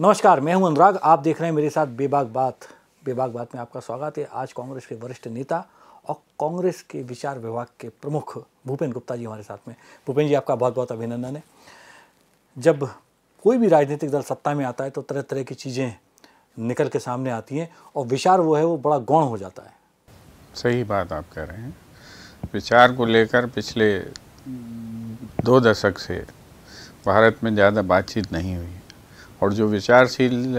नमस्कार मैं हूं अनुराग आप देख रहे हैं मेरे साथ बेबाग बात बेबाग बात में आपका स्वागत है आज कांग्रेस के वरिष्ठ नेता और कांग्रेस के विचार विभाग के प्रमुख भूपेन गुप्ता जी हमारे साथ में भूपेन जी आपका बहुत बहुत अभिनंदन है जब कोई भी राजनीतिक दल सत्ता में आता है तो तरह तरह की चीज़ें निकल के सामने आती हैं और विचार वो है वो बड़ा गौण हो जाता है सही बात आप कह रहे हैं विचार को लेकर पिछले दो दशक से भारत में ज़्यादा बातचीत नहीं हुई और जो विचारशील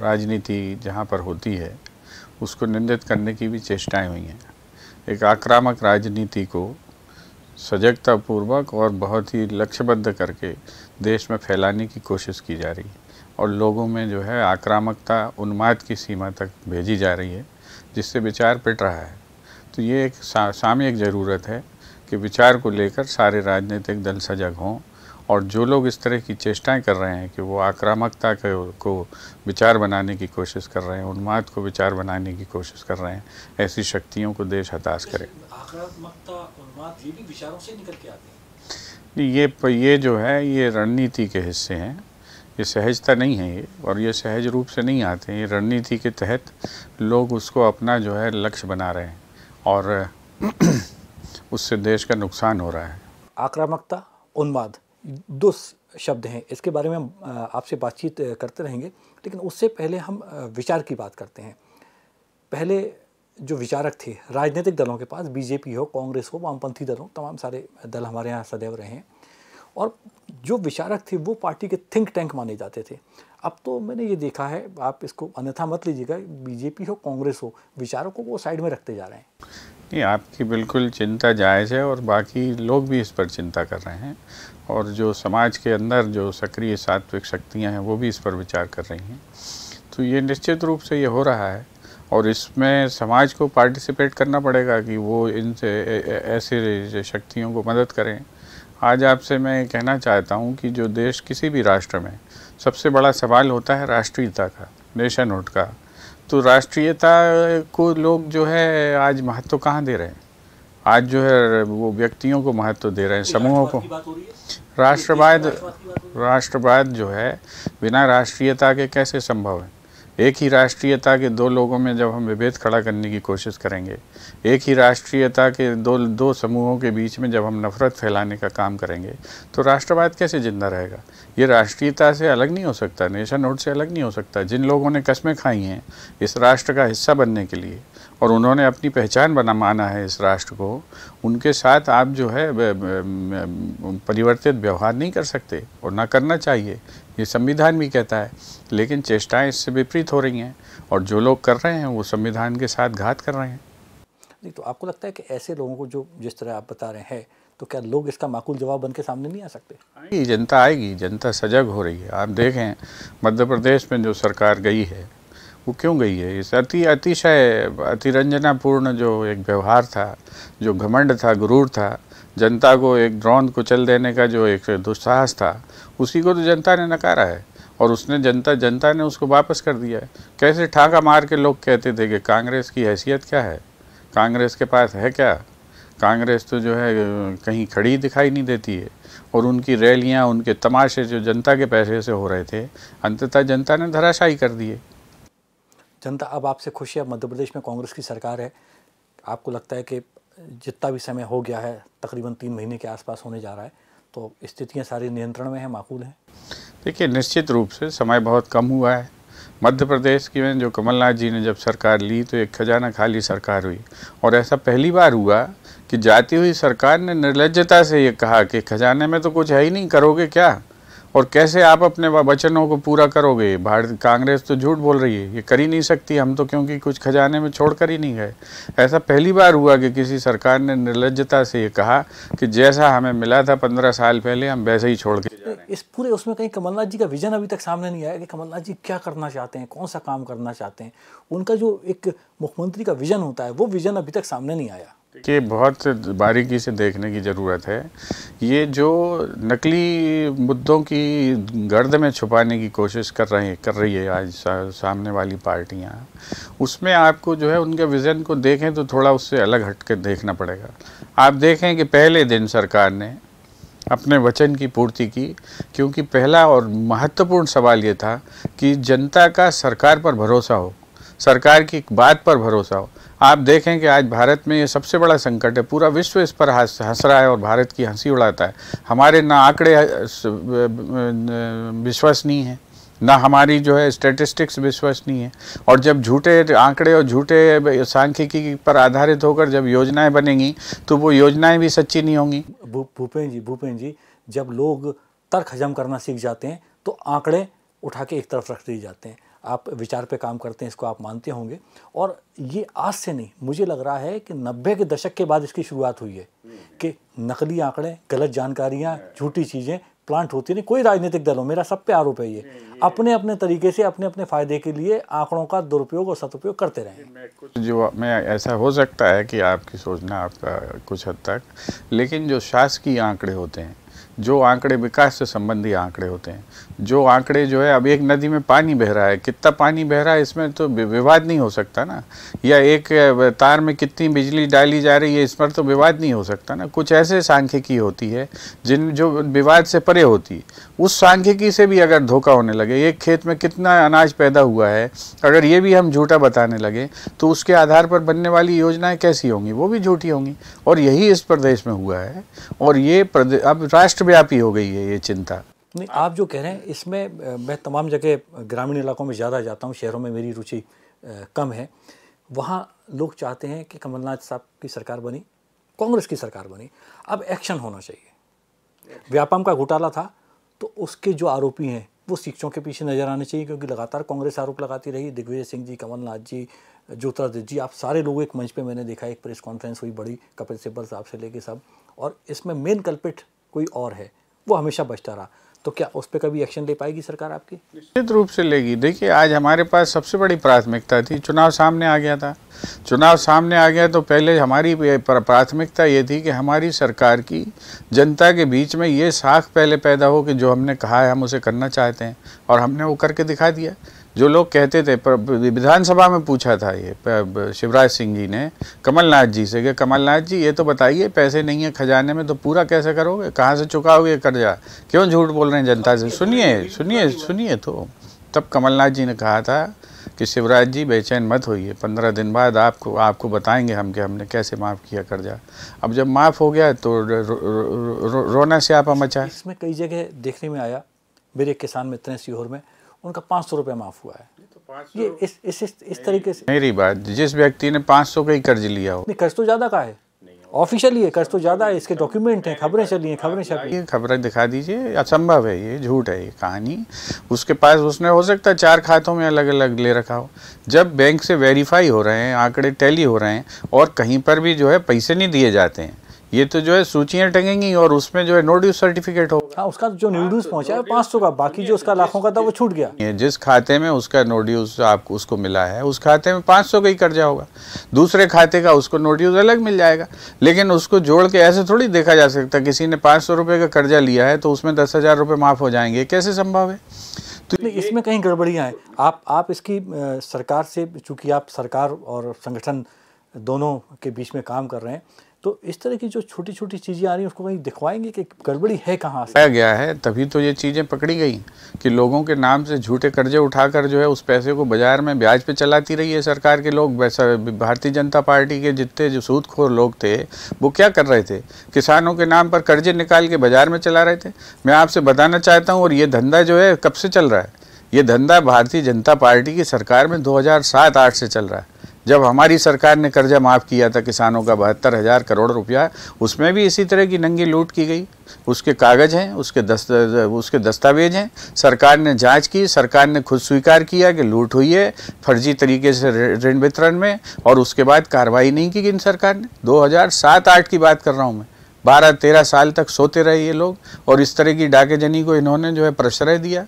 राजनीति जहाँ पर होती है उसको निंदित करने की भी चेष्टाएं हुई हैं एक आक्रामक राजनीति को सजगतापूर्वक और बहुत ही लक्ष्यबद्ध करके देश में फैलाने की कोशिश की जा रही है और लोगों में जो है आक्रामकता उन्माद की सीमा तक भेजी जा रही है जिससे विचार पिट रहा है तो ये एक सामयिक ज़रूरत है कि विचार को लेकर सारे राजनीतिक दल सजग हों और जो लोग इस तरह की चेष्टाएं कर रहे हैं कि वो आक्रामकता को विचार बनाने की कोशिश कर रहे हैं उन्माद को विचार बनाने की कोशिश कर रहे हैं ऐसी शक्तियों को देश हताश करे ये ये जो है ये रणनीति के हिस्से हैं ये सहजता नहीं है ये और ये सहज रूप से नहीं आते हैं ये रणनीति के तहत लोग उसको अपना जो है लक्ष्य बना रहे हैं और उससे देश का नुकसान हो रहा है आक्रामकता उन्माद दो शब्द हैं इसके बारे में हम आपसे बातचीत करते रहेंगे लेकिन उससे पहले हम विचार की बात करते हैं पहले जो विचारक थे राजनीतिक दलों के पास बीजेपी हो कांग्रेस हो वामपंथी दल हो तमाम सारे दल हमारे यहाँ सदैव रहे हैं और जो विचारक थे वो पार्टी के थिंक टैंक माने जाते थे अब तो मैंने ये देखा है आप इसको अन्यथा मत लीजिएगा बीजेपी हो कांग्रेस हो विचारकों को साइड में रखते जा रहे हैं नहीं आपकी बिल्कुल चिंता जायज़ है और बाकी लोग भी इस पर चिंता कर रहे हैं और जो समाज के अंदर जो सक्रिय सात्विक शक्तियां हैं वो भी इस पर विचार कर रही हैं तो ये निश्चित रूप से ये हो रहा है और इसमें समाज को पार्टिसिपेट करना पड़ेगा कि वो इनसे ऐसे शक्तियों को मदद करें आज आपसे मैं कहना चाहता हूँ कि जो देश किसी भी राष्ट्र में सबसे बड़ा सवाल होता है राष्ट्रीयता का नेशनहुड का तो राष्ट्रीयता को लोग जो है आज महत्व कहाँ दे रहे हैं आज जो है वो व्यक्तियों को महत्व दे रहे हैं समूहों को राष्ट्रवाद राष्ट्रवाद जो है बिना राष्ट्रीयता के कैसे संभव है एक ही राष्ट्रीयता के दो लोगों में जब हम विभेद खड़ा करने की कोशिश करेंगे एक ही राष्ट्रीयता के दो दो समूहों के बीच में जब हम नफरत फैलाने का काम करेंगे तो राष्ट्रवाद कैसे ज़िंदा रहेगा ये राष्ट्रीयता से अलग नहीं हो सकता नेशन हुड से अलग नहीं हो सकता जिन लोगों ने कस्में खाई हैं इस राष्ट्र का हिस्सा बनने के लिए और उन्होंने अपनी पहचान बना माना है इस राष्ट्र को उनके साथ आप जो है परिवर्तित व्यवहार नहीं कर सकते और ना करना चाहिए ये संविधान भी कहता है लेकिन चेष्टाएं इससे विपरीत हो रही हैं और जो लोग कर रहे हैं वो संविधान के साथ घात कर रहे हैं नहीं तो आपको लगता है कि ऐसे लोगों को जो जिस तरह आप बता रहे हैं तो क्या लोग इसका माकूल जवाब बन के सामने नहीं आ सकते आएगी जनता आएगी जनता सजग हो रही है आप देखें मध्य प्रदेश में जो सरकार गई है वो क्यों गई है इस अति अतिशय अतिरंजनापूर्ण जो एक व्यवहार था जो घमंड था गुरूर था जनता को एक द्रोण कुचल देने का जो एक दुस्साहस था उसी को तो जनता ने नकारा है और उसने जनता जनता ने उसको वापस कर दिया है कैसे ठाका मार के लोग कहते थे कि कांग्रेस की हैसियत क्या है कांग्रेस के पास है क्या कांग्रेस तो जो है कहीं खड़ी दिखाई नहीं देती है और उनकी रैलियां उनके तमाशे जो जनता के पैसे से हो रहे थे अंततः जनता ने धराशाई कर दिए जनता अब आपसे खुश है मध्य प्रदेश में कांग्रेस की सरकार है आपको लगता है कि जितना भी समय हो गया है तकरीबन तीन महीने के आसपास होने जा रहा है तो स्थितियाँ सारी नियंत्रण में हैं माकूल हैं देखिए निश्चित रूप से समय बहुत कम हुआ है मध्य प्रदेश की जो कमलनाथ जी ने जब सरकार ली तो एक खजाना खाली सरकार हुई और ऐसा पहली बार हुआ कि जाती हुई सरकार ने निर्लजता से ये कहा कि खजाने में तो कुछ है ही नहीं करोगे क्या और कैसे आप अपने वचनों को पूरा करोगे भारत कांग्रेस तो झूठ बोल रही है ये कर ही नहीं सकती हम तो क्योंकि कुछ खजाने में छोड़ कर ही नहीं गए ऐसा पहली बार हुआ कि किसी सरकार ने निर्लजता से ये कहा कि जैसा हमें मिला था पंद्रह साल पहले हम वैसे ही छोड़ के जा रहे इस पूरे उसमें कहीं कमलनाथ जी का विजन अभी तक सामने नहीं आया कि कमलनाथ जी क्या करना चाहते हैं कौन सा काम करना चाहते हैं उनका जो एक मुख्यमंत्री का विजन होता है वो विजन अभी तक सामने नहीं आया कि बहुत बारीकी से देखने की ज़रूरत है ये जो नकली मुद्दों की गर्द में छुपाने की कोशिश कर रहे कर रही है आज सा, सामने वाली पार्टियाँ उसमें आपको जो है उनके विज़न को देखें तो थोड़ा उससे अलग हट के देखना पड़ेगा आप देखें कि पहले दिन सरकार ने अपने वचन की पूर्ति की क्योंकि पहला और महत्वपूर्ण सवाल ये था कि जनता का सरकार पर भरोसा हो सरकार की बात पर भरोसा हो आप देखें कि आज भारत में ये सबसे बड़ा संकट है पूरा विश्व इस पर हंस रहा है और भारत की हंसी उड़ाता है हमारे ना आंकड़े विश्वसनीय हैं ना हमारी जो है स्टेटिस्टिक्स विश्वसनीय है और जब झूठे आंकड़े और झूठे सांख्यिकी पर आधारित होकर जब योजनाएं बनेंगी तो वो योजनाएं भी सच्ची नहीं होंगी भूपेन्द्र जी भूपेन्द्र जी जब लोग तर्क हजम करना सीख जाते हैं तो आंकड़े उठा के एक तरफ रख दिए जाते हैं आप विचार पे काम करते हैं इसको आप मानते होंगे और ये आज से नहीं मुझे लग रहा है कि नब्बे के दशक के बाद इसकी शुरुआत हुई है कि नकली आंकड़े गलत जानकारियाँ झूठी चीज़ें प्लांट होती नहीं कोई राजनीतिक दलों मेरा सब पे आरोप है ये अपने अपने तरीके से अपने अपने फायदे के लिए आंकड़ों का दुरुपयोग और सदुपयोग करते रहे कुछ जो मैं ऐसा हो सकता है कि आपकी सोचना आपका कुछ हद तक लेकिन जो शासकीय आंकड़े होते हैं जो आंकड़े विकास से संबंधी आंकड़े होते हैं जो आंकड़े जो है अब एक नदी में पानी बह रहा है कितना पानी बह रहा है इसमें तो विवाद नहीं हो सकता ना या एक तार में कितनी बिजली डाली जा रही है इस पर तो विवाद नहीं हो सकता ना कुछ ऐसे सांख्यिकी होती है जिन जो विवाद से परे होती है उस सांख्यिकी से भी अगर धोखा होने लगे एक खेत में कितना अनाज पैदा हुआ है अगर ये भी हम झूठा बताने लगे तो उसके आधार पर बनने वाली योजनाएं कैसी होंगी वो भी झूठी होंगी और यही इस प्रदेश में हुआ है और ये अब राष्ट्रव्यापी हो गई है ये चिंता नहीं आप जो कह रहे हैं इसमें मैं तमाम जगह ग्रामीण इलाकों में ज़्यादा जाता हूँ शहरों में मेरी रुचि कम है वहाँ लोग चाहते हैं कि कमलनाथ साहब की सरकार बनी कांग्रेस की सरकार बनी अब एक्शन होना चाहिए व्यापम का घोटाला था तो उसके जो आरोपी हैं वो शिक्षकों के पीछे नजर आने चाहिए क्योंकि लगातार कांग्रेस आरोप लगाती रही दिग्विजय सिंह जी कमलनाथ जी ज्योतिरादित्य जी आप सारे लोग एक मंच पे मैंने देखा एक प्रेस कॉन्फ्रेंस हुई बड़ी कपिल सिब्बल साहब से लेके सब और इसमें मेन कल्पिट कोई और है वो हमेशा बचता रहा तो क्या उस पर कभी एक्शन ले पाएगी सरकार आपकी निश्चित रूप से लेगी देखिए आज हमारे पास सबसे बड़ी प्राथमिकता थी चुनाव सामने आ गया था चुनाव सामने आ गया तो पहले हमारी प्राथमिकता ये थी कि हमारी सरकार की जनता के बीच में ये साख पहले पैदा हो कि जो हमने कहा है हम उसे करना चाहते हैं और हमने वो करके दिखा दिया जो लोग कहते थे विधानसभा में पूछा था ये शिवराज सिंह जी ने कमलनाथ जी से कि कमलनाथ जी ये तो बताइए पैसे नहीं है खजाने में तो पूरा कैसे करोगे कहाँ से चुकाओगे कर्जा क्यों झूठ बोल रहे हैं जनता से सुनिए सुनिए सुनिए तो तब कमलनाथ जी ने कहा था कि शिवराज जी बेचैन मत होइए पंद्रह दिन बाद आपको आपको बताएंगे हम कि हमने कैसे माफ़ किया कर्जा अब जब माफ़ हो गया तो रो, रो, रो, रोना से आप मचा इसमें कई जगह देखने में आया मेरे किसान मित्र सीहोर में उनका पाँच सौ रुपया माफ़ हुआ है तो इस इस इस, इस तरीके से मेरी बात जिस व्यक्ति ने पाँच सौ का ही कर्ज लिया हो नहीं कर्ज तो ज़्यादा का है ऑफिशियली है कर्ज तो ज़्यादा है इसके डॉक्यूमेंट तो हैं खबरें चली हैं खबरें छपी ये खबरें दिखा दीजिए असंभव है ये झूठ है ये कहानी उसके पास उसने हो सकता है चार खातों में अलग अलग ले रखा हो जब बैंक से वेरीफाई हो रहे हैं आंकड़े टैली हो रहे हैं और कहीं पर भी जो है पैसे नहीं दिए जाते हैं ये तो जो है सूचियां टंगेंगी और उसमें जो है नो ड्यूज सर्टिफिकेट होगा हाँ उसका जो न्यू ड्यूज पहुंचा है पांच सौ का बाकी जो उसका लाखों का था वो छूट गया जिस खाते में उसका नो ड्यूज आपको उसको मिला है उस खाते में पांच सौ का ही कर्जा होगा दूसरे खाते का उसको नो ड्यूज अलग मिल जाएगा लेकिन उसको जोड़ के ऐसे थोड़ी देखा जा सकता किसी ने पांच सौ का कर्जा लिया है तो उसमें दस हज़ार माफ़ हो जाएंगे कैसे संभव है तो इसमें कहीं गड़बड़ियां हैं आप आप इसकी सरकार से चूंकि आप सरकार और संगठन दोनों के बीच में काम कर रहे हैं तो इस तरह की जो छोटी छोटी चीज़ें आ रही हैं उसको कहीं दिखवाएंगे कि गड़बड़ी है कहाँ से पाया गया है तभी तो ये चीज़ें पकड़ी गई कि लोगों के नाम से झूठे कर्जे उठाकर जो है उस पैसे को बाजार में ब्याज पे चलाती रही है सरकार के लोग वैसा भारतीय जनता पार्टी के जितने जो सूदखोर लोग थे वो क्या कर रहे थे किसानों के नाम पर कर्जे निकाल के बाजार में चला रहे थे मैं आपसे बताना चाहता हूँ और ये धंधा जो है कब से चल रहा है ये धंधा भारतीय जनता पार्टी की सरकार में दो हजार से चल रहा है जब हमारी सरकार ने कर्जा माफ़ किया था किसानों का बहत्तर हज़ार करोड़ रुपया उसमें भी इसी तरह की नंगी लूट की गई उसके कागज़ हैं उसके दस्त उसके दस्तावेज हैं सरकार ने जांच की सरकार ने खुद स्वीकार किया कि लूट हुई है फर्जी तरीके से ऋण वितरण में और उसके बाद कार्रवाई नहीं की इन सरकार ने दो हज़ार सात आठ की बात कर रहा हूँ मैं बारह तेरह साल तक सोते रहे ये लोग और इस तरह की डाकेजनी को इन्होंने जो है प्रश्रय दिया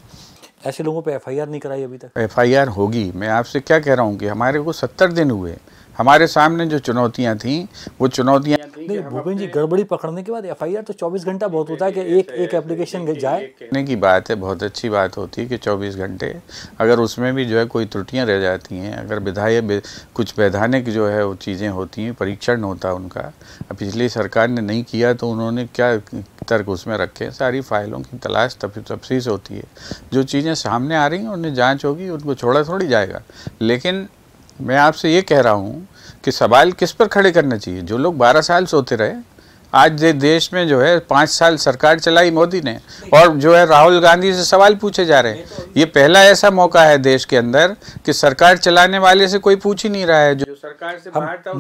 ऐसे लोगों पे एफआईआर नहीं कराई अभी तक एफआईआर होगी मैं आपसे क्या कह रहा हूँ कि हमारे को सत्तर दिन हुए हमारे सामने जो चुनौतियां थी वो चुनौतियां नहीं भूपेंद्र जी गड़बड़ी पकड़ने के बाद एफआईआर तो 24 घंटा बहुत होता है कि एक एक एप्लीकेशन जाए कहने की बात है बहुत अच्छी बात होती है कि 24 घंटे अगर उसमें भी जो है कोई त्रुटियां रह जाती हैं अगर विधायक कुछ वैधानिक जो है वो चीज़ें होती हैं परीक्षण होता उनका पिछली सरकार ने नहीं किया तो उन्होंने क्या तर्क उसमें रखें सारी फाइलों की तलाश तफसीस होती है जो चीज़ें सामने आ रही हैं उन्हें जांच होगी उनको छोड़ा थोड़ी जाएगा लेकिन मैं आपसे ये कह रहा हूँ कि सवाल किस पर खड़े करने चाहिए जो लोग बारह साल सोते रहे आज देश में जो है पाँच साल सरकार चलाई मोदी ने और जो है राहुल गांधी से सवाल पूछे जा रहे हैं ये पहला ऐसा मौका है देश के अंदर कि सरकार चलाने वाले से कोई पूछ ही नहीं रहा है जो सरकार से बाहर था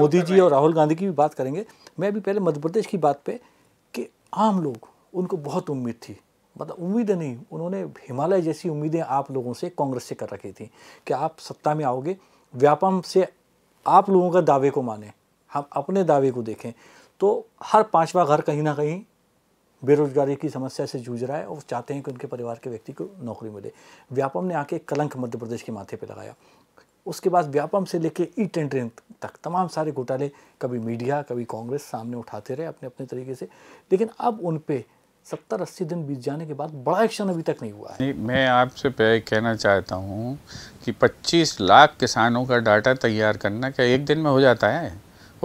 मोदी जी और राहुल गांधी की भी बात करेंगे मैं अभी पहले मध्य प्रदेश की बात पे आम लोग उनको बहुत उम्मीद थी मतलब उम्मीदें नहीं उन्होंने हिमालय जैसी उम्मीदें आप लोगों से कांग्रेस से कर रखी थी कि आप सत्ता में आओगे व्यापम से आप लोगों का दावे को माने हम अपने दावे को देखें तो हर पांचवा घर कहीं ना कहीं बेरोजगारी की समस्या से जूझ रहा है और चाहते हैं कि उनके परिवार के व्यक्ति को नौकरी मिले व्यापम ने आके कलंक मध्य प्रदेश के माथे पर लगाया उसके बाद व्यापम से लेके ई e टेंडरिंग तक तमाम सारे घोटाले कभी मीडिया कभी कांग्रेस सामने उठाते रहे अपने अपने तरीके से लेकिन अब उन पर सत्तर अस्सी दिन बीत जाने के बाद बड़ा एक्शन अभी तक नहीं हुआ है मैं आपसे पहले कहना चाहता हूँ कि 25 लाख किसानों का डाटा तैयार करना क्या एक दिन में हो जाता है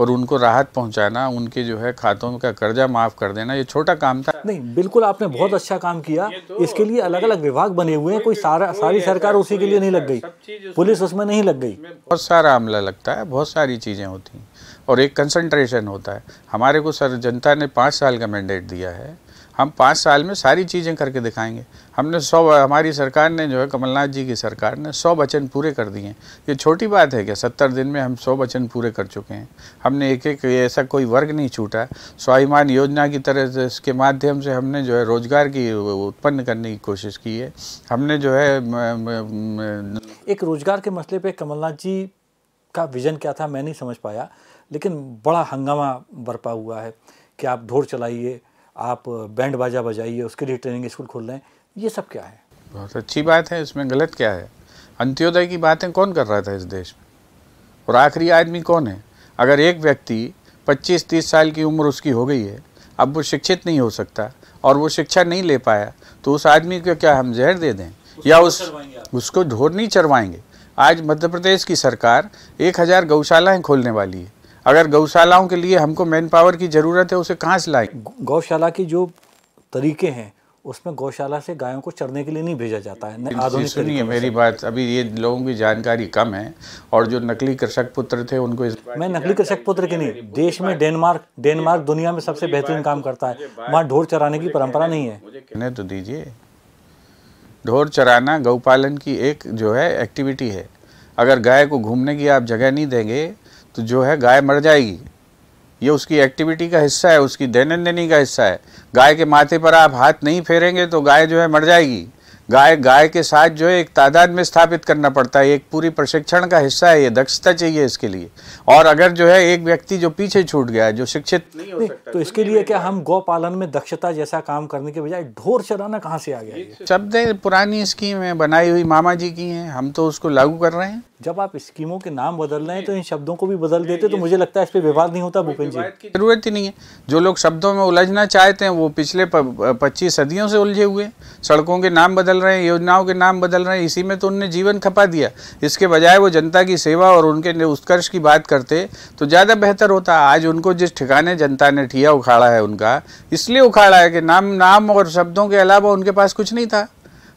और उनको राहत पहुंचाना उनके जो है खातों का कर्जा माफ़ कर देना ये छोटा काम था नहीं बिल्कुल आपने बहुत अच्छा काम किया तो इसके लिए अलग अलग विभाग बने हुए हैं कोई सारा सारी सरकार उसी के लिए नहीं लग गई पुलिस उसमें नहीं लग गई बहुत सारा अमला लगता है बहुत सारी चीज़ें होती हैं और एक कंसंट्रेशन होता है हमारे को सर जनता ने पाँच साल का मैंडेट दिया है हम पाँच साल में सारी चीज़ें करके दिखाएंगे हमने सौ हमारी सरकार ने जो है कमलनाथ जी की सरकार ने सौ वचन पूरे कर दिए ये छोटी बात है क्या सत्तर दिन में हम सौ वचन पूरे कर चुके हैं हमने एक एक ऐसा कोई वर्ग नहीं छूटा स्वाभिमान योजना की तरह से इसके माध्यम से हमने जो है रोजगार की उत्पन्न करने की कोशिश की है हमने जो है एक रोजगार के मसले पर कमलनाथ जी का विजन क्या था मैं नहीं समझ पाया लेकिन बड़ा हंगामा बरपा हुआ है कि आप ढोर चलाइए आप बैंड बाजा बजाइए उसके लिए ट्रेनिंग स्कूल खोल रहे हैं ये सब क्या है बहुत अच्छी बात है इसमें गलत क्या है अंत्योदय की बातें कौन कर रहा था इस देश में और आखिरी आदमी कौन है अगर एक व्यक्ति 25-30 साल की उम्र उसकी हो गई है अब वो शिक्षित नहीं हो सकता और वो शिक्षा नहीं ले पाया तो उस आदमी को क्या हम जहर दे दें या उस उसको ढोर नहीं चरवाएंगे आज मध्य प्रदेश की सरकार एक हज़ार गौशालाएँ खोलने वाली है अगर गौशालाओं के लिए हमको मैन पावर की ज़रूरत है उसे कहाँ से लाए गौशाला की जो तरीके हैं उसमें गौशाला से गायों को चरने के लिए नहीं भेजा जाता है सुनिए मेरी बात अभी ये लोगों की जानकारी कम है और जो नकली कृषक पुत्र थे उनको इस मैं नकली कृषक पुत्र के नहीं देश में डेनमार्क डेनमार्क दुनिया में सबसे बेहतरीन काम करता है वहाँ ढोर चराने की परंपरा नहीं है कहने तो दीजिए ढोर चराना गौपालन की एक जो है एक्टिविटी है अगर गाय को घूमने की आप जगह नहीं देंगे तो जो है गाय मर जाएगी ये उसकी एक्टिविटी का हिस्सा है उसकी दैनंदिनी का हिस्सा है गाय के माथे पर आप हाथ नहीं फेरेंगे तो गाय जो है मर जाएगी गाय गाय के साथ जो है एक तादाद में स्थापित करना पड़ता है एक पूरी प्रशिक्षण का हिस्सा है ये दक्षता चाहिए इसके लिए और अगर जो है एक व्यक्ति जो पीछे छूट गया है जो शिक्षित नहीं हो सकता तो इसके लिए क्या हम गौ पालन में दक्षता जैसा काम करने के बजाय ढोर चराना कहाँ से आ गया शब्द पुरानी स्कीम है बनाई हुई मामा जी की है हम तो उसको लागू कर रहे हैं जब आप स्कीमों के नाम बदल रहे हैं तो इन शब्दों को भी बदल देते तो मुझे लगता है इस पर विवाद नहीं होता भूपेंद्र जी की जरूरत ही नहीं है जो लोग शब्दों में उलझना चाहते हैं वो पिछले पच्चीस सदियों से उलझे हुए सड़कों के नाम बदल रहे हैं योजनाओं के नाम बदल रहे हैं इसी में तो उनने जीवन खपा दिया इसके बजाय वो जनता की सेवा और उनके उत्कर्ष की बात करते तो ज़्यादा बेहतर होता आज उनको जिस ठिकाने जनता ने ठिया उखाड़ा है उनका इसलिए उखाड़ा है कि नाम नाम और शब्दों के अलावा उनके पास कुछ नहीं था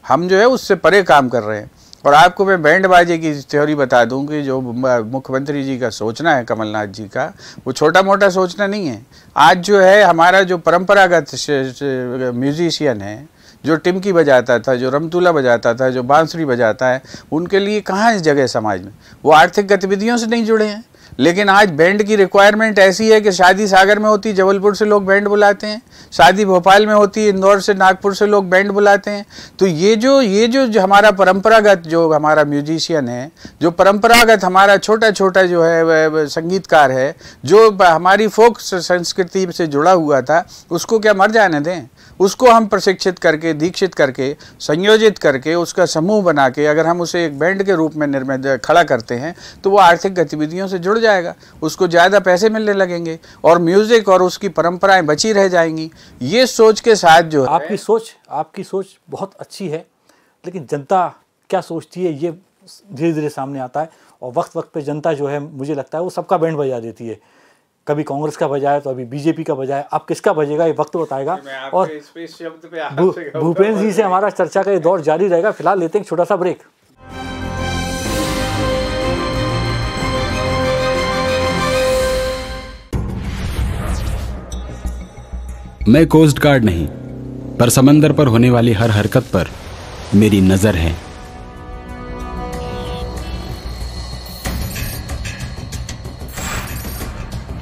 हम जो है उससे परे काम कर रहे हैं और आपको मैं बैंड बाजे की थ्योरी बता दूं कि जो मुख्यमंत्री जी का सोचना है कमलनाथ जी का वो छोटा मोटा सोचना नहीं है आज जो है हमारा जो परंपरागत म्यूजिशियन है जो टिमकी बजाता था जो रमतूला बजाता था जो बांसुरी बजाता है उनके लिए कहाँ इस जगह समाज में वो आर्थिक गतिविधियों से नहीं जुड़े हैं लेकिन आज बैंड की रिक्वायरमेंट ऐसी है कि शादी सागर में होती जबलपुर से लोग बैंड बुलाते हैं शादी भोपाल में होती इंदौर से नागपुर से लोग बैंड बुलाते हैं तो ये जो ये जो, जो हमारा परंपरागत जो हमारा म्यूजिशियन है जो परंपरागत हमारा छोटा छोटा जो है संगीतकार है जो हमारी फोक संस्कृति से जुड़ा हुआ था उसको क्या मर जाने दें उसको हम प्रशिक्षित करके दीक्षित करके संयोजित करके उसका समूह बना के अगर हम उसे एक बैंड के रूप में निर्मित खड़ा करते हैं तो वो आर्थिक गतिविधियों से जुड़ जाएगा उसको ज़्यादा पैसे मिलने लगेंगे और म्यूज़िक और उसकी परंपराएं बची रह जाएंगी ये सोच के साथ जो आपकी सोच आपकी सोच बहुत अच्छी है लेकिन जनता क्या सोचती है ये धीरे धीरे सामने आता है और वक्त वक्त पर जनता जो है मुझे लगता है वो सबका बैंड बजा देती है कभी कांग्रेस का बजाए तो अभी बीजेपी का बजाए अब किसका बजेगा ये वक्त बताएगा और भूपेंद्र जी से हमारा चर्चा का ये दौर जारी रहेगा फिलहाल लेते हैं छोटा सा ब्रेक मैं कोस्ट गार्ड नहीं पर समंदर पर होने वाली हर हरकत पर मेरी नजर है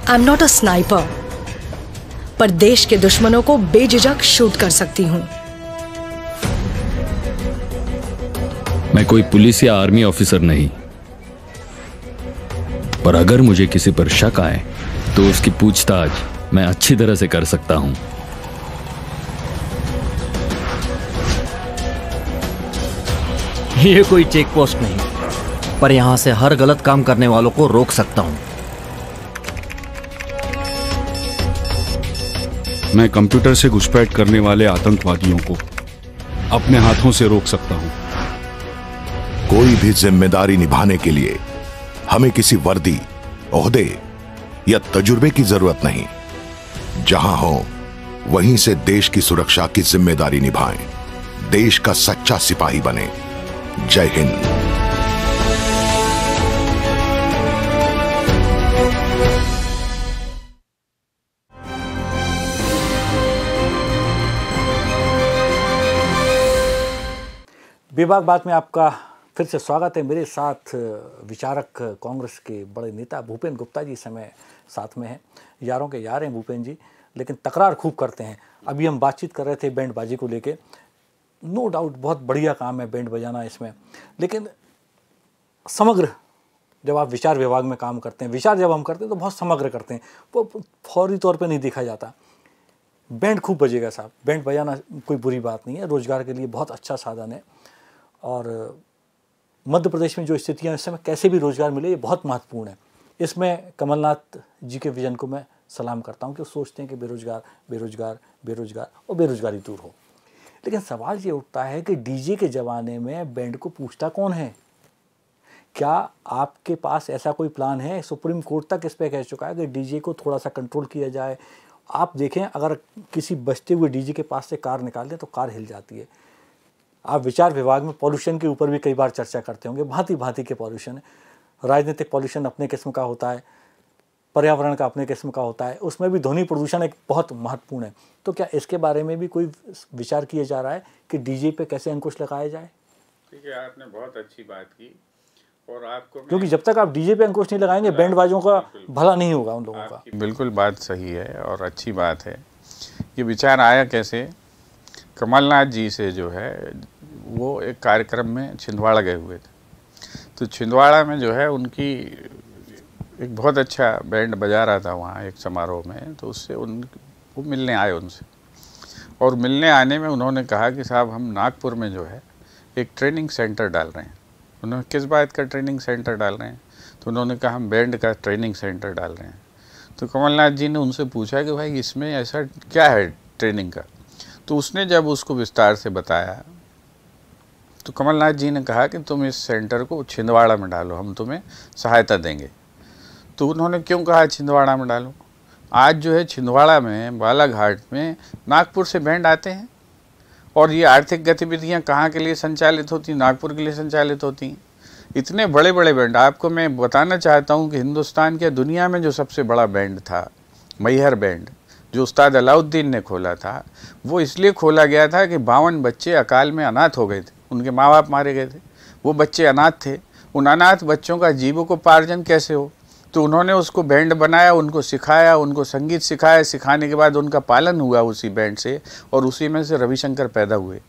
I am not a sniper पर देश के दुश्मनों को बेझिझक शूट कर सकती हूं मैं कोई पुलिस या आर्मी ऑफिसर नहीं पर अगर मुझे किसी पर शक आए तो उसकी पूछताछ मैं अच्छी तरह से कर सकता हूं ये कोई चेक पोस्ट नहीं पर यहां से हर गलत काम करने वालों को रोक सकता हूं मैं कंप्यूटर से घुसपैठ करने वाले आतंकवादियों को अपने हाथों से रोक सकता हूं कोई भी जिम्मेदारी निभाने के लिए हमें किसी वर्दी ओहदे या तजुर्बे की जरूरत नहीं जहां हो वहीं से देश की सुरक्षा की जिम्मेदारी निभाएं देश का सच्चा सिपाही बने जय हिंद विभाग बात में आपका फिर से स्वागत है मेरे साथ विचारक कांग्रेस के बड़े नेता भूपेन गुप्ता जी समय साथ में हैं यारों के यार हैं भूपेन जी लेकिन तकरार खूब करते हैं अभी हम बातचीत कर रहे थे बैंडबाजी को लेके नो डाउट बहुत बढ़िया काम है बैंड बजाना इसमें लेकिन समग्र जब आप विचार विभाग में काम करते हैं विचार जब हम करते हैं तो बहुत समग्र करते हैं वो फौरी तौर पर नहीं देखा जाता बैंड खूब बजेगा साहब बैंड बजाना कोई बुरी बात नहीं है रोज़गार के लिए बहुत अच्छा साधन है और मध्य प्रदेश में जो स्थितियाँ इस समय कैसे भी रोज़गार मिले ये बहुत महत्वपूर्ण है इसमें कमलनाथ जी के विजन को मैं सलाम करता हूँ कि सोचते हैं कि बेरोज़गार बेरोज़गार बेरोज़गार और बेरोज़गारी दूर हो लेकिन सवाल ये उठता है कि डीजे के ज़माने में बैंड को पूछता कौन है क्या आपके पास ऐसा कोई प्लान है सुप्रीम कोर्ट तक इस पर कह चुका है कि डीजे को थोड़ा सा कंट्रोल किया जाए आप देखें अगर किसी बचते हुए डीजे के पास से कार निकाल दें तो कार हिल जाती है आप विचार विभाग में पॉल्यूशन के ऊपर भी कई बार चर्चा करते होंगे भांति भांति के पॉल्यूशन राजनीतिक पॉल्यूशन अपने किस्म का होता है पर्यावरण का अपने किस्म का होता है उसमें भी ध्वनि प्रदूषण एक बहुत महत्वपूर्ण है तो क्या इसके बारे में भी कोई विचार किया जा रहा है कि डीजे पे कैसे अंकुश लगाया जाए ठीक है आपने बहुत अच्छी बात की और आपको क्योंकि जब तक आप डीजे पे अंकुश नहीं लगाएंगे बैंड बाजों का भला नहीं होगा उन लोगों का बिल्कुल बात सही है और अच्छी बात है ये विचार आया कैसे कमलनाथ जी से जो है वो एक कार्यक्रम में छिंदवाड़ा गए हुए थे तो छिंदवाड़ा में जो है उनकी एक बहुत अच्छा बैंड बजा रहा था वहाँ एक समारोह में तो उससे उन वो मिलने आए उनसे और मिलने आने में उन्होंने कहा कि साहब हम नागपुर में जो है एक ट्रेनिंग सेंटर डाल रहे हैं उन्होंने किस बात का ट्रेनिंग सेंटर डाल रहे हैं तो उन्होंने कहा हम बैंड का ट्रेनिंग सेंटर डाल रहे हैं तो कमलनाथ जी ने उनसे पूछा कि भाई इसमें ऐसा क्या है ट्रेनिंग का तो उसने जब उसको विस्तार से बताया तो कमलनाथ जी ने कहा कि तुम इस सेंटर को छिंदवाड़ा में डालो हम तुम्हें सहायता देंगे तो उन्होंने क्यों कहा छिंदवाड़ा में डालो आज जो है छिंदवाड़ा में बालाघाट में नागपुर से बैंड आते हैं और ये आर्थिक गतिविधियाँ कहाँ के लिए संचालित होती नागपुर के लिए संचालित होती हैं इतने बड़े बड़े बैंड आपको मैं बताना चाहता हूँ कि हिंदुस्तान के दुनिया में जो सबसे बड़ा बैंड था मैहर बैंड जो उस्ताद अलाउद्दीन ने खोला था वो इसलिए खोला गया था कि बावन बच्चे अकाल में अनाथ हो गए थे उनके माँ बाप मारे गए थे वो बच्चे अनाथ थे उन अनाथ बच्चों का जीवों को पार्जन कैसे हो तो उन्होंने उसको बैंड बनाया उनको सिखाया उनको संगीत सिखाया सिखाने के बाद उनका पालन हुआ उसी बैंड से और उसी में से रविशंकर पैदा हुए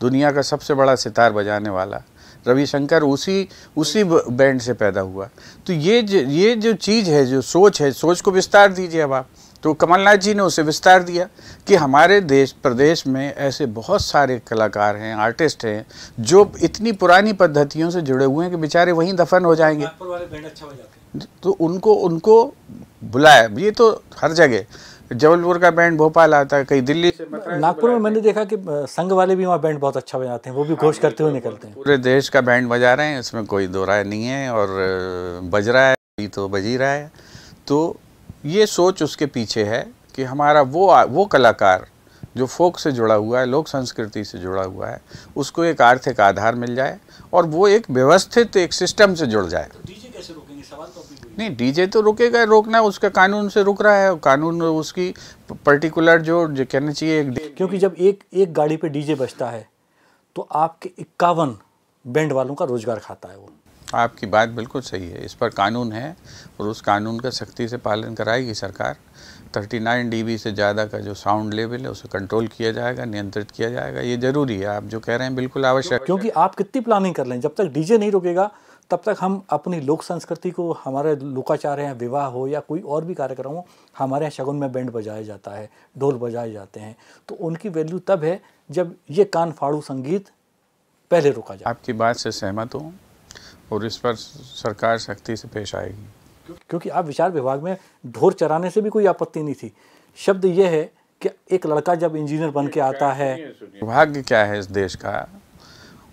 दुनिया का सबसे बड़ा सितार बजाने वाला रविशंकर उसी उसी बैंड से पैदा हुआ तो ये ज, ये जो चीज़ है जो सोच है सोच को विस्तार दीजिए अब आप तो कमलनाथ जी ने उसे विस्तार दिया कि हमारे देश प्रदेश में ऐसे बहुत सारे कलाकार हैं आर्टिस्ट हैं जो इतनी पुरानी पद्धतियों से जुड़े हुए हैं कि बेचारे वहीं दफन हो जाएंगे अच्छा तो उनको उनको बुलाया ये तो हर जगह जबलपुर का बैंड भोपाल आता है कहीं दिल्ली से नागपुर में मैंने देखा कि संघ वाले भी वहाँ बैंड बहुत अच्छा बजाते हैं वो भी घोष हाँ, करते हुए तो निकलते हैं पूरे देश का बैंड बजा रहे हैं इसमें कोई दो राय नहीं है और बज रहा है तो बज ही रहा है तो ये सोच उसके पीछे है कि हमारा वो वो कलाकार जो फोक से जुड़ा हुआ है लोक संस्कृति से जुड़ा हुआ है उसको एक आर्थिक आधार मिल जाए और वो एक व्यवस्थित एक सिस्टम से जुड़ जाए तो नहीं डीजे तो रुकेगा रोकना उसका कानून से रुक रहा है कानून उसकी पर्टिकुलर जो, जो कहना चाहिए एक क्योंकि जब एक एक गाड़ी पे डीजे बजता है तो आपके इक्यावन बैंड वालों का रोजगार खाता है वो आपकी बात बिल्कुल सही है इस पर कानून है और उस कानून का सख्ती से पालन कराएगी सरकार 39 नाइन से ज़्यादा का जो साउंड लेवल है उसे कंट्रोल किया जाएगा नियंत्रित किया जाएगा ये जरूरी है आप जो कह रहे हैं बिल्कुल आवश्यक क्योंकि आप कितनी प्लानिंग कर लें जब तक डीजे नहीं रुकेगा तब तक हम अपनी लोक संस्कृति को हमारे लुकाचार हैं विवाह हो या कोई और भी कार्यक्रम हो हमारे यहाँ शगुन में बैंड बजाया जाता है ढोल बजाए जाते हैं तो उनकी वैल्यू तब है जब ये कान फाड़ू संगीत पहले रुका जाए आपकी बात से सहमत हूँ और इस पर सरकार सख्ती से पेश आएगी क्योंकि आप विचार विभाग में ढोर चराने से भी कोई आपत्ति नहीं थी शब्द यह है कि एक लड़का जब इंजीनियर बन के आता है भाग्य क्या है इस देश का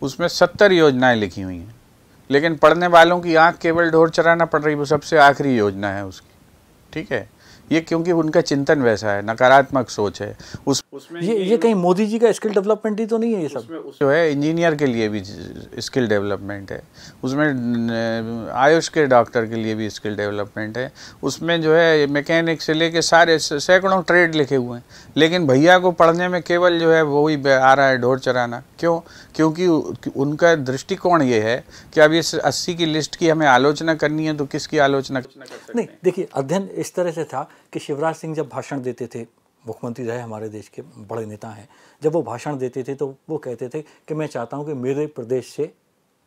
उसमें सत्तर योजनाएं लिखी हुई हैं लेकिन पढ़ने वालों की आंख केवल ढोर चराना पड़ रही वो सबसे आखिरी योजना है उसकी ठीक है ये क्योंकि उनका चिंतन वैसा है नकारात्मक सोच है उस उसमें ये ये कहीं मोदी जी का स्किल डेवलपमेंट ही तो नहीं है ये सब जो है इंजीनियर के लिए भी स्किल डेवलपमेंट है उसमें आयुष के डॉक्टर के लिए भी स्किल डेवलपमेंट है उसमें जो है मैकेनिक से लेके सारे सैकड़ों ट्रेड लिखे हुए हैं लेकिन भैया को पढ़ने में केवल जो है वो ही आ रहा है ढोर चराना क्यों क्योंकि उनका दृष्टिकोण ये है कि अब इस अस्सी की लिस्ट की हमें आलोचना करनी है तो किसकी आलोचना नहीं देखिए अध्ययन इस तरह से था कि शिवराज सिंह जब भाषण देते थे मुख्यमंत्री रहे हमारे देश के बड़े नेता हैं जब वो भाषण देते थे तो वो कहते थे कि मैं चाहता हूँ कि मेरे प्रदेश से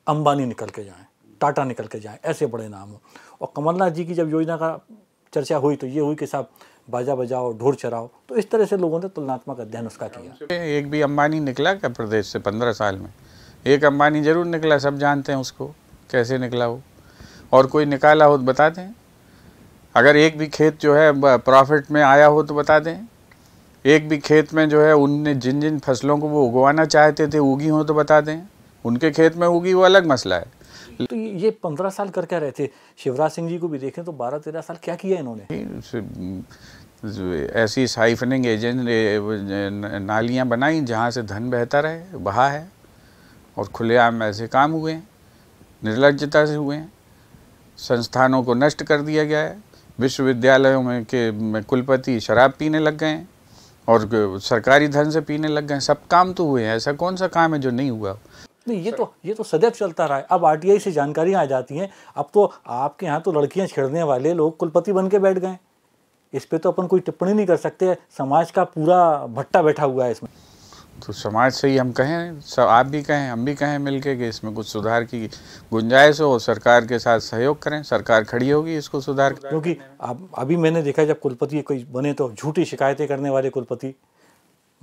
अंबानी निकल के जाएँ टाटा निकल के जाएँ ऐसे बड़े नाम हों और कमलनाथ जी की जब योजना का चर्चा हुई तो ये हुई कि साहब बाजा बजाओ ढोर चराओ तो इस तरह से लोगों ने तुलनात्मक अध्ययन उसका किया एक भी अंबानी निकला क्या प्रदेश से पंद्रह साल में एक अंबानी जरूर निकला सब जानते हैं उसको कैसे निकला वो और कोई निकाला हो तो बता दें अगर एक भी खेत जो है प्रॉफिट में आया हो तो बता दें एक भी खेत में जो है उनने जिन जिन फसलों को वो उगवाना चाहते थे उगी हों तो बता दें उनके खेत में उगी वो अलग मसला है तो ये पंद्रह साल कर क्या रहे थे शिवराज सिंह जी को भी देखें तो बारह तेरह साल क्या किया इन्होंने ऐसी साइफनिंग एजेंट नालियाँ बनाई जहाँ से धन बेहतर रहे बहा है और खुलेआम ऐसे काम हुए निर्लजता से हुए संस्थानों को नष्ट कर दिया गया है विश्वविद्यालयों में के कुलपति शराब पीने लग गए हैं और सरकारी धन से पीने लग गए सब काम तो हुए हैं ऐसा कौन सा काम है जो नहीं हुआ नहीं ये तो ये तो सदैव चलता रहा है अब आरटीआई से जानकारियां आ जाती हैं अब तो आपके यहाँ तो लड़कियां छेड़ने वाले लोग कुलपति बन के बैठ गए इस पर तो अपन कोई टिप्पणी नहीं कर सकते समाज का पूरा भट्टा बैठा हुआ है इसमें तो समाज से ही हम कहें सब आप भी कहें हम भी कहें मिलके कि इसमें कुछ सुधार की गुंजाइश हो सरकार के साथ सहयोग करें सरकार खड़ी होगी इसको सुधार क्योंकि अब अभी मैंने देखा जब कुलपति कोई बने तो झूठी शिकायतें करने वाले कुलपति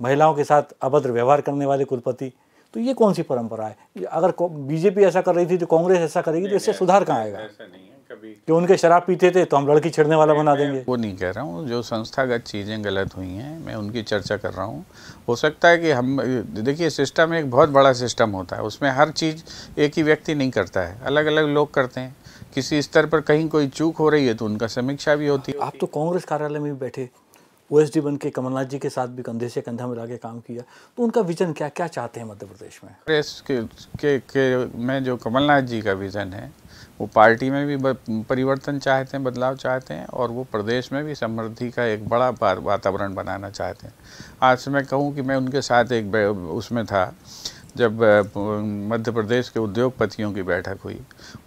महिलाओं के साथ अभद्र व्यवहार करने वाले कुलपति तो ये कौन सी परंपरा है अगर बीजेपी ऐसा कर रही थी तो कांग्रेस ऐसा करेगी तो इससे सुधार कहाँ आएगा अभी जो उनके शराब पीते थे तो हम लड़की छेड़ने वाला बना देंगे वो नहीं कह रहा हूँ जो संस्थागत चीज़ें गलत हुई हैं मैं उनकी चर्चा कर रहा हूँ हो सकता है कि हम देखिए सिस्टम एक बहुत बड़ा सिस्टम होता है उसमें हर चीज़ एक ही व्यक्ति नहीं करता है अलग अलग लोग करते हैं किसी स्तर पर कहीं कोई चूक हो रही है तो उनका समीक्षा भी होती है आप तो कांग्रेस कार्यालय में भी बैठे ओ एस डी बन के कमलनाथ जी के साथ भी कंधे से कंधा मिला के काम किया तो उनका विजन क्या क्या चाहते हैं मध्य प्रदेश में कांग्रेस के, के, के में जो कमलनाथ जी का विजन है वो पार्टी में भी परिवर्तन चाहते हैं बदलाव चाहते हैं और वो प्रदेश में भी समृद्धि का एक बड़ा वातावरण बनाना चाहते हैं आज से मैं कहूँ कि मैं उनके साथ एक उसमें था जब मध्य प्रदेश के उद्योगपतियों की बैठक हुई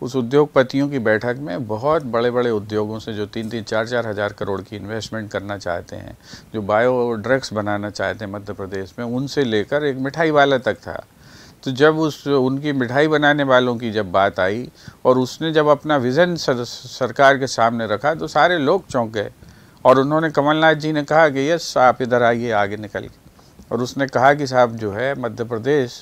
उस उद्योगपतियों की बैठक में बहुत बड़े बड़े उद्योगों से जो तीन तीन चार चार हज़ार करोड़ की इन्वेस्टमेंट करना चाहते हैं जो बायो ड्रग्स बनाना चाहते हैं मध्य प्रदेश में उनसे लेकर एक मिठाई वाला तक था तो जब उस उनकी मिठाई बनाने वालों की जब बात आई और उसने जब अपना विज़न सर, सरकार के सामने रखा तो सारे लोग चौंक गए और उन्होंने कमलनाथ जी ने कहा कि यस आप इधर आइए आगे निकल के और उसने कहा कि साहब जो है मध्य प्रदेश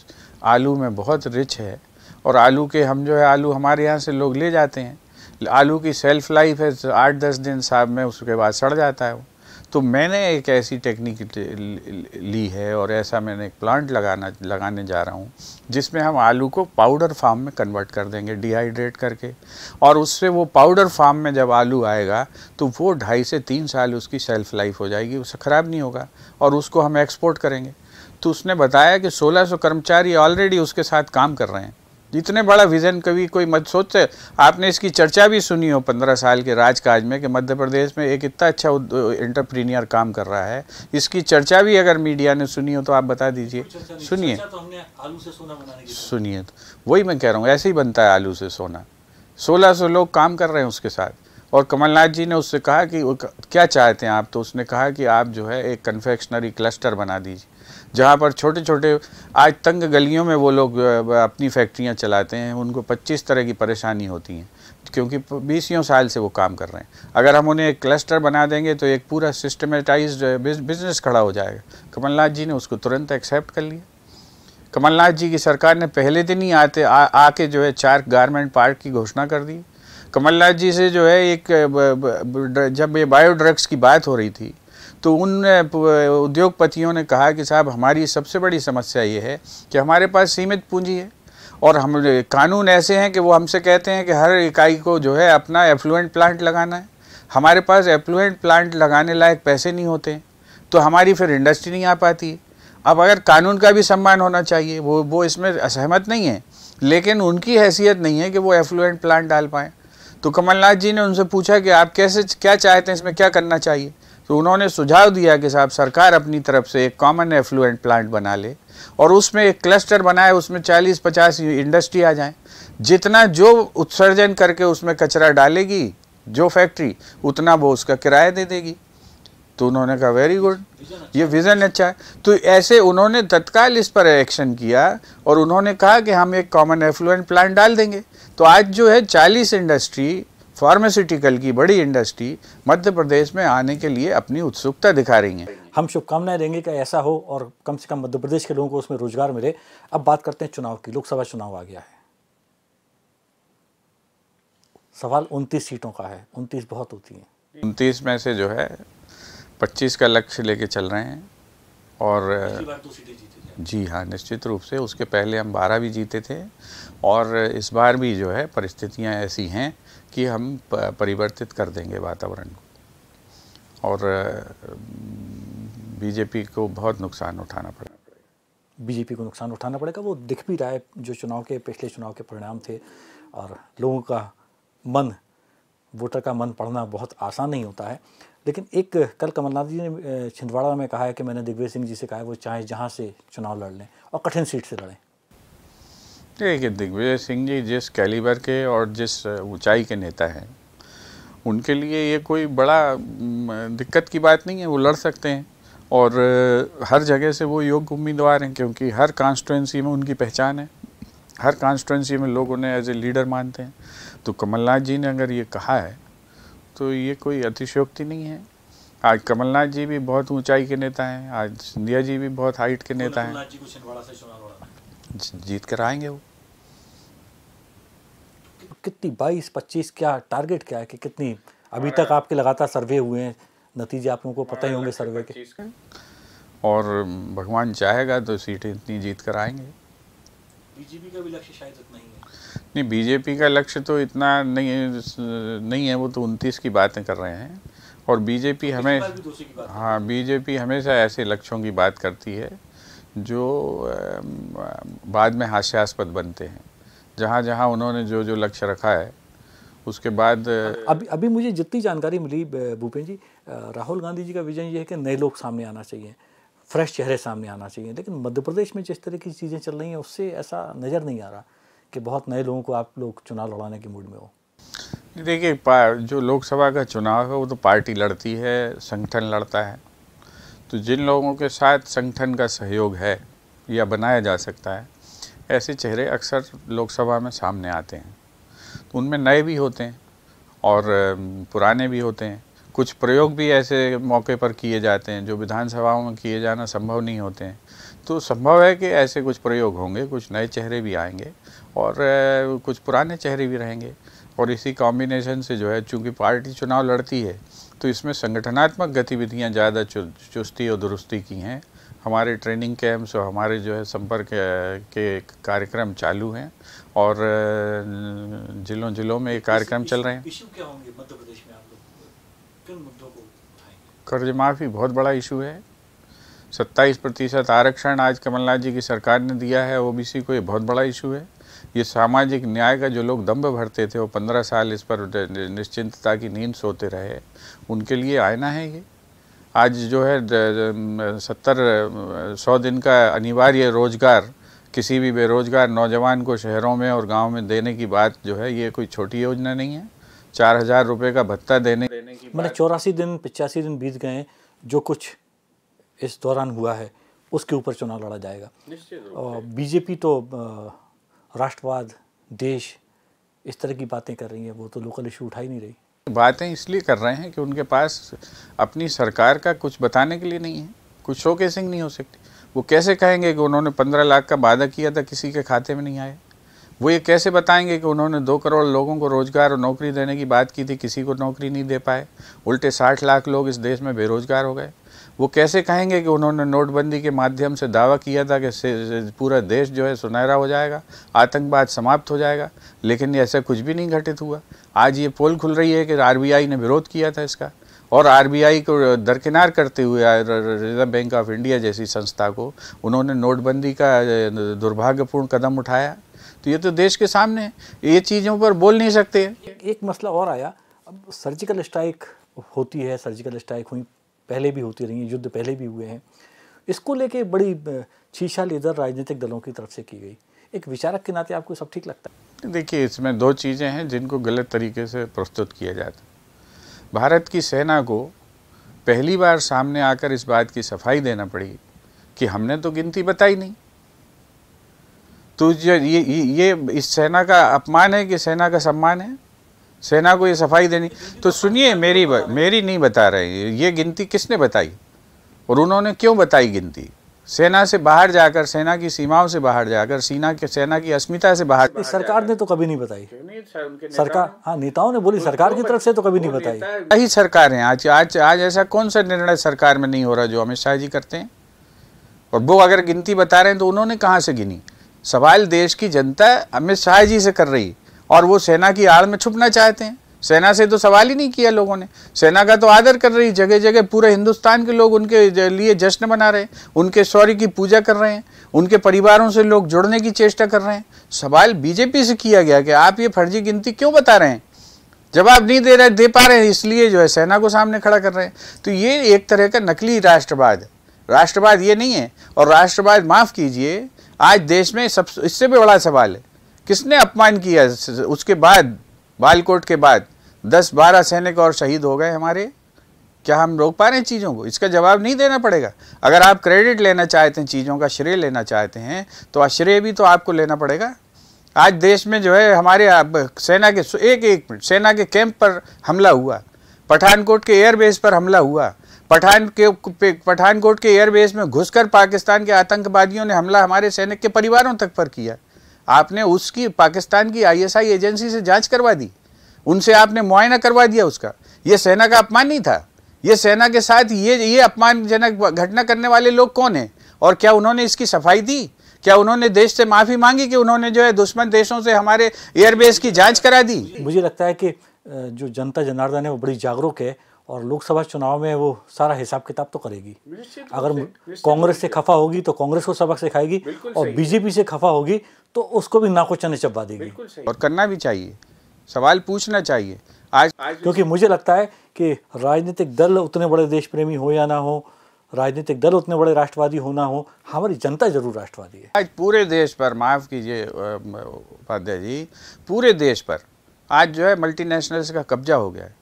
आलू में बहुत रिच है और आलू के हम जो है आलू हमारे यहाँ से लोग ले जाते हैं आलू की सेल्फ लाइफ है आठ दस दिन साहब में उसके बाद सड़ जाता है वो तो मैंने एक ऐसी टेक्निक ली है और ऐसा मैंने एक प्लांट लगाना लगाने जा रहा हूँ जिसमें हम आलू को पाउडर फार्म में कन्वर्ट कर देंगे डिहाइड्रेट करके और उससे वो पाउडर फार्म में जब आलू आएगा तो वो ढाई से तीन साल उसकी सेल्फ लाइफ हो जाएगी उससे ख़राब नहीं होगा और उसको हम एक्सपोर्ट करेंगे तो उसने बताया कि 1600 कर्मचारी ऑलरेडी उसके साथ काम कर रहे हैं इतने बड़ा विज़न कभी कोई मत सोचते आपने इसकी चर्चा भी सुनी हो पंद्रह साल के राजकाज में कि मध्य प्रदेश में एक इतना अच्छा एंटरप्रीनियर काम कर रहा है इसकी चर्चा भी अगर मीडिया ने सुनी हो तो आप बता दीजिए सुनिए तो सुनिए तो वही मैं कह रहा हूँ ऐसे ही बनता है आलू से सोना सोलह सौ लोग काम कर रहे हैं उसके साथ और कमलनाथ जी ने उससे कहा कि क्या चाहते हैं आप तो उसने कहा कि आप जो है एक कन्फेक्शनरी क्लस्टर बना दीजिए जहाँ पर छोटे छोटे आज तंग गलियों में वो लोग अपनी फैक्ट्रियाँ चलाते हैं उनको पच्चीस तरह की परेशानी होती हैं क्योंकि बीसियों साल से वो काम कर रहे हैं अगर हम उन्हें एक क्लस्टर बना देंगे तो एक पूरा सिस्टमेटाइज बिजनेस खड़ा हो जाएगा कमलनाथ जी ने उसको तुरंत एक्सेप्ट कर लिया कमलनाथ जी की सरकार ने पहले दिन ही आते आके जो है चार गारमेंट पार्क की घोषणा कर दी कमलनाथ जी से जो है एक जब ये बायोड्रग्स की बात हो रही थी तो उन उद्योगपतियों ने कहा कि साहब हमारी सबसे बड़ी समस्या ये है कि हमारे पास सीमित पूंजी है और हम कानून ऐसे हैं कि वो हमसे कहते हैं कि हर इकाई को जो है अपना एफ्लुएंट प्लांट लगाना है हमारे पास एफ्लुएंट प्लांट लगाने लायक पैसे नहीं होते तो हमारी फिर इंडस्ट्री नहीं आ पाती अब अगर कानून का भी सम्मान होना चाहिए वो वो इसमें असहमत नहीं है लेकिन उनकी हैसियत नहीं है कि वो एफ्लुएंट प्लांट डाल पाएँ तो कमलनाथ जी ने उनसे पूछा कि आप कैसे क्या चाहते हैं इसमें क्या करना चाहिए तो उन्होंने सुझाव दिया कि साहब सरकार अपनी तरफ से एक कॉमन एफ्लुएंट प्लांट बना ले और उसमें एक क्लस्टर बनाए उसमें 40-50 इंडस्ट्री आ जाए जितना जो उत्सर्जन करके उसमें कचरा डालेगी जो फैक्ट्री उतना वो उसका किराया दे देगी तो उन्होंने कहा वेरी गुड ये विज़न अच्छा है तो ऐसे उन्होंने तत्काल इस पर एक्शन किया और उन्होंने कहा कि हम एक कॉमन एफ्लुएंट प्लांट डाल देंगे तो आज जो है 40 इंडस्ट्री फार्मास्यूटिकल की बड़ी इंडस्ट्री मध्य प्रदेश में आने के लिए अपनी उत्सुकता दिखा रही है हम शुभकामनाएं देंगे कि ऐसा हो और कम से कम मध्य प्रदेश के लोगों को उसमें रोजगार मिले अब बात करते हैं चुनाव की लोकसभा चुनाव आ गया है सवाल उनतीस सीटों का है उनतीस बहुत होती हैं उनतीस में से जो है पच्चीस का लक्ष्य लेके चल रहे हैं और जी हाँ निश्चित रूप से उसके पहले हम बारह भी जीते थे और इस बार भी जो है परिस्थितियाँ ऐसी हैं कि हम परिवर्तित कर देंगे वातावरण को और बीजेपी को बहुत नुकसान उठाना पड़ा बीजेपी को नुकसान उठाना पड़ेगा वो दिख भी रहा है जो चुनाव के पिछले चुनाव के परिणाम थे और लोगों का मन वोटर का मन पढ़ना बहुत आसान नहीं होता है लेकिन एक कल कमलनाथ जी ने छिंदवाड़ा में कहा है कि मैंने दिग्विजय सिंह जी से कहा है वो चाहे जहाँ से चुनाव लड़ लें और कठिन सीट से लड़ें देखिए दिग्विजय सिंह जी जिस कैलिबर के और जिस ऊंचाई के नेता हैं उनके लिए ये कोई बड़ा दिक्कत की बात नहीं है वो लड़ सकते हैं और हर जगह से वो योग्य उम्मीदवार हैं क्योंकि हर कॉन्स्टिट्यूंसी में उनकी पहचान है हर कॉन्स्टिट्यूंसी में लोग उन्हें एज ए लीडर मानते हैं तो कमलनाथ जी ने अगर ये कहा है तो ये कोई अतिशयोक्ति नहीं है आज कमलनाथ जी भी बहुत ऊंचाई के नेता हैं आज सिंधिया जी भी बहुत हाइट के नेता हैं जीत कर आएंगे वो कितनी बाईस पच्चीस क्या टारगेट क्या है कि कितनी अभी तक आपके लगातार सर्वे हुए हैं नतीजे आप लोगों को पता ही होंगे सर्वे के और भगवान चाहेगा तो सीटें इतनी जीत कर आएंगे बीजेपी का भी लक्ष्य शायद इतना ही है नहीं बीजेपी का लक्ष्य तो इतना नहीं नहीं है वो तो उनतीस की बातें कर रहे हैं और बीजेपी हमें हाँ बीजेपी हमेशा ऐसे लक्ष्यों की बात करती है जो बाद में हास्यास्पद बनते हैं जहाँ जहाँ उन्होंने जो जो लक्ष्य रखा है उसके बाद अभी अभी मुझे जितनी जानकारी मिली भूपेंद्र जी राहुल गांधी जी का विजन ये है कि नए लोग सामने आना चाहिए फ्रेश चेहरे सामने आना चाहिए लेकिन मध्य प्रदेश में जिस तरह की चीज़ें चल रही हैं उससे ऐसा नज़र नहीं आ रहा कि बहुत नए लोगों को आप लोग चुनाव लड़ाने के मूड में हो देखिए जो लोकसभा का चुनाव है वो तो पार्टी लड़ती है संगठन लड़ता है तो जिन लोगों के साथ संगठन का सहयोग है या बनाया जा सकता है ऐसे चेहरे अक्सर लोकसभा में सामने आते हैं तो उनमें नए भी होते हैं और पुराने भी होते हैं कुछ प्रयोग भी ऐसे मौके पर किए जाते हैं जो विधानसभाओं में किए जाना संभव नहीं होते हैं तो संभव है कि ऐसे कुछ प्रयोग होंगे कुछ नए चेहरे भी आएंगे और कुछ पुराने चेहरे भी रहेंगे और इसी कॉम्बिनेशन से जो है चूँकि पार्टी चुनाव लड़ती है तो इसमें संगठनात्मक गतिविधियां ज़्यादा चुस्ती और दुरुस्ती की हैं हमारे ट्रेनिंग कैंप्स और हमारे जो है संपर्क के कार्यक्रम चालू हैं और जिलों जिलों में ये कार्यक्रम चल रहे हैं कर्ज माफ़ी बहुत बड़ा इशू है सत्ताईस प्रतिशत आरक्षण आज कमलनाथ जी की सरकार ने दिया है ओबीसी को ये बहुत बड़ा इशू है ये सामाजिक न्याय का जो लोग दम्भ भरते थे वो पंद्रह साल इस पर निश्चिंतता की नींद सोते रहे उनके लिए आयना है ये आज जो है सत्तर सौ दिन का अनिवार्य रोजगार किसी भी बेरोजगार नौजवान को शहरों में और गाँव में देने की बात जो है ये कोई छोटी योजना नहीं है चार हजार रुपये का भत्ता देने मैंने चौरासी दिन पचासी दिन बीत गए जो कुछ इस दौरान हुआ है उसके ऊपर चुनाव लड़ा जाएगा बीजेपी तो आ, राष्ट्रवाद देश इस तरह की बातें कर रही हैं वो तो लोकल इशू उठा ही नहीं रही बातें इसलिए कर रहे हैं कि उनके पास अपनी सरकार का कुछ बताने के लिए नहीं है कुछ शो केसिंग नहीं हो सकती वो कैसे कहेंगे कि उन्होंने पंद्रह लाख का वादा किया था किसी के खाते में नहीं आया वो ये कैसे बताएंगे कि उन्होंने दो करोड़ लोगों को रोज़गार और नौकरी देने की बात की थी किसी को नौकरी नहीं दे पाए उल्टे साठ लाख लोग इस देश में बेरोज़गार हो गए वो कैसे कहेंगे कि उन्होंने नोटबंदी के माध्यम से दावा किया था कि पूरा देश जो है सुनहरा हो जाएगा आतंकवाद समाप्त हो जाएगा लेकिन ऐसा कुछ भी नहीं घटित हुआ आज ये पोल खुल रही है कि आरबीआई ने विरोध किया था इसका और आरबीआई को दरकिनार करते हुए रिजर्व बैंक ऑफ इंडिया जैसी संस्था को उन्होंने नोटबंदी का दुर्भाग्यपूर्ण कदम उठाया तो ये तो देश के सामने ये चीज़ों पर बोल नहीं सकते एक मसला और आया अब सर्जिकल स्ट्राइक होती है सर्जिकल स्ट्राइक हुई पहले भी होती रही हैं युद्ध पहले भी हुए हैं इसको लेके बड़ी छीछा लेदर राजनीतिक दलों की तरफ से की गई एक विचारक के नाते आपको सब ठीक लगता है देखिए इसमें दो चीज़ें हैं जिनको गलत तरीके से प्रस्तुत किया जाता भारत की सेना को पहली बार सामने आकर इस बात की सफाई देना पड़ी कि हमने तो गिनती बताई नहीं तो ये ये, ये इस सेना का अपमान है कि सेना का सम्मान है सेना को ये सफाई देनी तो सुनिए मेरी मेरी नहीं बता रहे ये गिनती किसने बताई और उन्होंने क्यों बताई गिनती सेना से बाहर जाकर सेना की सीमाओं से बाहर जाकर सेना के सेना की अस्मिता से बाहर सरकार ने तो कभी नहीं बताई सरकार हाँ नेताओं ने बोली सरकार की तरफ से तो कभी नहीं बताई यही सरकार है आज आज आज ऐसा कौन सा निर्णय सरकार में नहीं हो रहा जो अमित शाह जी करते हैं और वो अगर गिनती बता रहे हैं तो उन्होंने कहाँ से गिनी सवाल देश की जनता अमित शाह जी से कर रही और वो सेना की आड़ में छुपना चाहते हैं सेना से तो सवाल ही नहीं किया लोगों ने सेना का तो आदर कर रही जगह जगह पूरे हिंदुस्तान के लोग उनके लिए जश्न मना रहे हैं उनके शौर्य की पूजा कर रहे हैं उनके परिवारों से लोग जुड़ने की चेष्टा कर रहे हैं सवाल बीजेपी से किया गया कि आप ये फर्जी गिनती क्यों बता रहे हैं जवाब नहीं दे रहे दे पा रहे हैं इसलिए जो है सेना को सामने खड़ा कर रहे हैं तो ये एक तरह का नकली राष्ट्रवाद राष्ट्रवाद ये नहीं है और राष्ट्रवाद माफ़ कीजिए आज देश में सब इससे भी बड़ा सवाल है किसने अपमान किया उसके बाद बालकोट के बाद दस बारह सैनिक और शहीद हो गए हमारे क्या हम रोक पा रहे हैं चीज़ों को इसका जवाब नहीं देना पड़ेगा अगर आप क्रेडिट लेना चाहते हैं चीज़ों का श्रेय लेना चाहते हैं तो आश्रेय भी तो आपको लेना पड़ेगा आज देश में जो है हमारे सेना के एक एक मिनट सेना के कैंप पर हमला हुआ पठानकोट के एयरबेस पर हमला हुआ पठान के पठानकोट के एयरबेस में घुसकर पाकिस्तान के आतंकवादियों ने हमला हमारे सैनिक के परिवारों तक पर किया आपने उसकी पाकिस्तान की आईएसआई एजेंसी से जांच करवा दी उनसे आपने मुआयना करवा दिया उसका ये सेना का अपमान नहीं था ये सेना के साथ ये ये अपमानजनक घटना करने वाले लोग कौन हैं और क्या उन्होंने इसकी सफाई दी क्या उन्होंने देश से माफ़ी मांगी कि उन्होंने जो है दुश्मन देशों से हमारे एयरबेस की जाँच करा दी मुझे लगता है कि जो जनता जनार्दन है वो बड़ी जागरूक है और लोकसभा चुनाव में वो सारा हिसाब किताब तो करेगी अगर कांग्रेस से खफा होगी तो कांग्रेस को सबक सिखाएगी और बीजेपी से खफा होगी तो उसको भी नाको चने चबा देगी और करना भी चाहिए सवाल पूछना चाहिए आज क्योंकि मुझे लगता है कि राजनीतिक दल उतने बड़े देश प्रेमी हो या ना हो राजनीतिक दल उतने बड़े राष्ट्रवादी होना हो हमारी जनता जरूर राष्ट्रवादी है आज पूरे देश पर माफ़ कीजिए उपाध्याय जी पूरे देश पर आज जो है मल्टीनेशनल्स का कब्जा हो गया है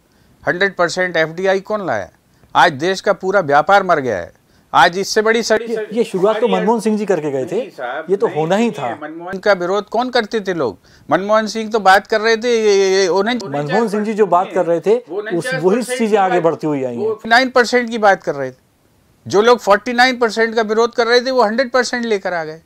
हंड्रेड परसेंट एफ कौन लाया आज देश का पूरा व्यापार मर गया है आज इससे बड़ी सड़ी ये, ये शुरुआत तो मनमोहन सिंह जी करके गए थे ये तो होना ही था मनमोहन का विरोध कौन करते थे लोग मनमोहन सिंह तो बात कर रहे थे उन्हें मनमोहन सिंह जी जो बात कर रहे थे वही चीजें आगे बढ़ती हुई आई नाइन परसेंट की बात कर रहे थे जो लोग फोर्टी नाइन परसेंट का विरोध कर रहे थे वो हंड्रेड परसेंट लेकर आ गए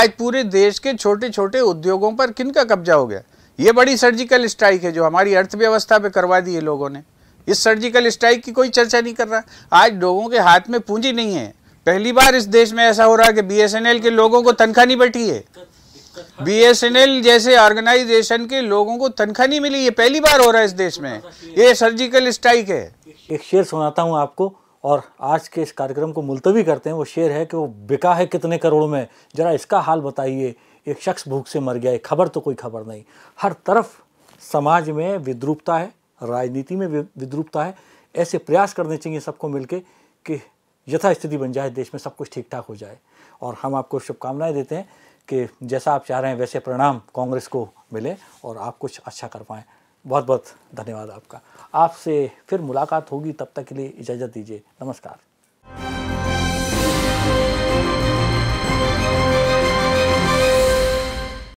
आज पूरे देश के छोटे छोटे उद्योगों पर किन का कब्जा हो गया ये बड़ी सर्जिकल स्ट्राइक है जो हमारी अर्थव्यवस्था पे करवा दी है लोगों ने इस सर्जिकल स्ट्राइक की कोई चर्चा नहीं कर रहा आज लोगों के हाथ में पूंजी नहीं है पहली बार इस देश में ऐसा हो रहा है कि बीएसएनएल के लोगों को तनख्वाह नहीं बैठी है बीएसएनएल जैसे ऑर्गेनाइजेशन के लोगों को तनख्वाह नहीं मिली ये पहली बार हो रहा है इस देश में ये सर्जिकल स्ट्राइक है एक शेर सुनाता हूँ आपको और आज के इस कार्यक्रम को मुलतवी करते हैं वो शेर है कि वो बिका है कितने करोड़ों में जरा इसका हाल बताइए एक शख्स भूख से मर गया खबर तो कोई खबर नहीं हर तरफ समाज में विद्रूपता है राजनीति में विद्रूपता है ऐसे प्रयास करने चाहिए सबको के कि यथास्थिति बन जाए देश में सब कुछ ठीक ठाक हो जाए और हम आपको शुभकामनाएं देते हैं कि जैसा आप चाह रहे हैं वैसे परिणाम कांग्रेस को मिले और आप कुछ अच्छा कर पाएँ बहुत बहुत धन्यवाद आपका आपसे फिर मुलाकात होगी तब तक के लिए इजाज़त दीजिए नमस्कार